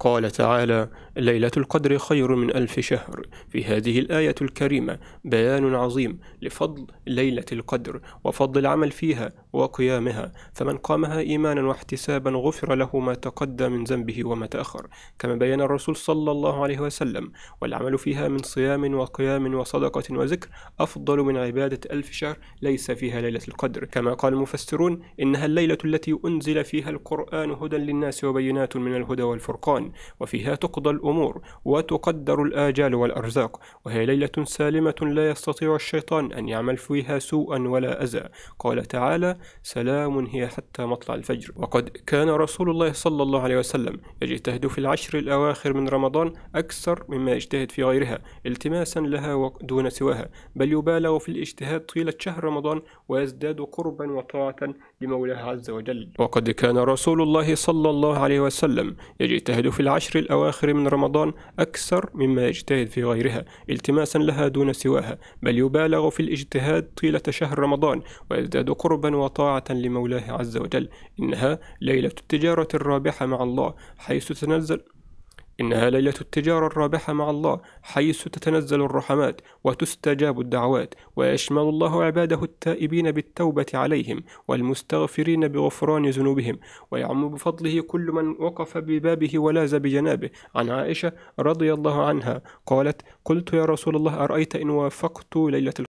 قال تعالى ليلة القدر خير من ألف شهر في هذه الآية الكريمة بيان عظيم لفضل ليلة القدر وفضل العمل فيها وقيامها فمن قامها إيمانا واحتسابا غفر له ما تقدم من ذنبه وما تأخر كما بين الرسول صلى الله عليه وسلم والعمل فيها من صيام وقيام وصدقة وذكر أفضل من عبادة ألف شهر ليس فيها ليلة القدر كما قال المفسرون إنها الليلة التي أنزل فيها القرآن هدى للناس وبينات من الهدى والفرقان وفيها تقضى الأمور وتقدر الآجال والأرزاق وهي ليلة سالمة لا يستطيع الشيطان أن يعمل فيها سوءا ولا أذى قال تعالى سلام هي حتى مطلع الفجر وقد كان رسول الله صلى الله عليه وسلم يجتهد في العشر الأواخر من رمضان أكثر مما يجتهد في غيرها التماسا لها دون سواها بل يبالغ في الاجتهاد طيلة شهر رمضان ويزداد قربا وطاعة لمولاه عز وجل وقد كان رسول الله صلى الله عليه وسلم يجتهد في في العشر الأواخر من رمضان أكثر مما يجتهد في غيرها التماسا لها دون سواها بل يبالغ في الاجتهاد طيلة شهر رمضان ويزداد قربا وطاعة لمولاه عز وجل إنها ليلة التجارة الرابحة مع الله حيث تنزل إنها ليلة التجارة الرابحة مع الله حيث تتنزل الرحمات وتستجاب الدعوات ويشمل الله عباده التائبين بالتوبة عليهم والمستغفرين بغفران ذنوبهم ويعم بفضله كل من وقف ببابه ولاز بجنابه عن عائشة رضي الله عنها قالت قلت يا رسول الله أرأيت إن وافقت ليلة